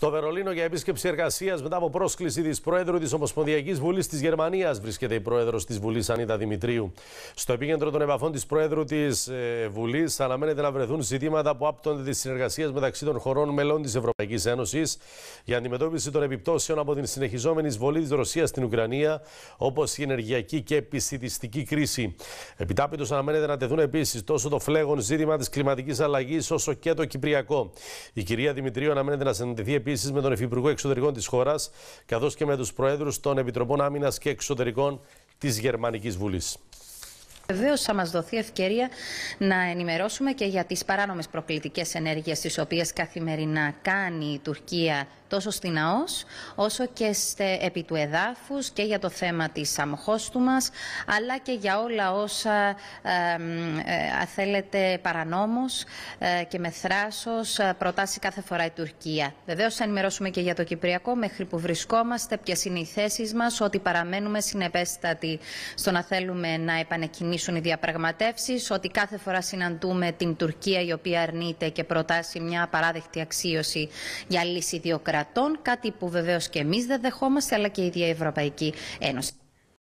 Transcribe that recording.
Στο Βερολίνο για επίσκεψη εργασίας μετά από πρόσκληση της Πρόεδρου της Ομοσπονδιακής Βουλής της Γερμανίας βρίσκεται η Πρόεδρος της Βουλής Ανίτα Δημητρίου. Στο επίκεντρο των επαφών της Πρόεδρου της ε, Βουλής αναμένεται να βρεθούν ζητήματα που άπτονται της συνεργασίας μεταξύ των χωρών μελών της Ευρωπαϊκής Ένωσης για αντιμετώπιση των επιπτώσεων από την συνεχιζόμενη εισβολή της Ρωσίας στην Ουκρανία, όπως η ενεργειακή και επιστημιστική κρίση. Επιτάπητος αναμένεται να τεθούν επίσης τόσο το φλέγον ζήτημα της κλιματικής αλλαγής όσο και το κυπριακό. Η κυρία Δημητρίου αναμένεται να συναντηθεί επίσης με τον Υφυπουργό Εξωτερικών της χώρας, καθώς και με τους Προέδρους των Επιτροπών Άμυνας και Εξωτερικών της Γερμανικής Βουλής. Βεβαίως θα μας δοθεί ευκαιρία να ενημερώσουμε και για τις παράνομες προκλητικές ενέργειες τις οποίες καθημερινά κάνει η Τουρκία τόσο στην ΑΟΣ όσο και στε, επί του εδάφους και για το θέμα της του μας, αλλά και για όλα όσα ε, θέλετε παρανόμως ε, και με θράσος ε, προτάσει κάθε φορά η Τουρκία. Βεβαίως θα ενημερώσουμε και για το Κυπριακό μέχρι που βρισκόμαστε, ποιες είναι οι θέσεις μας, ότι παραμένουμε συνεπέστατοι στο να θέλουμε να επανεκκινήσουμε ξεκινήσουν οι διαπραγματεύσεις, ότι κάθε φορά συναντούμε την Τουρκία η οποία αρνείται και προτάσει μια απαράδεκτη αξίωση για λύση δύο κρατών, κάτι που βεβαίως και εμείς δεν δεχόμαστε αλλά και η ίδια Ευρωπαϊκή Ένωση.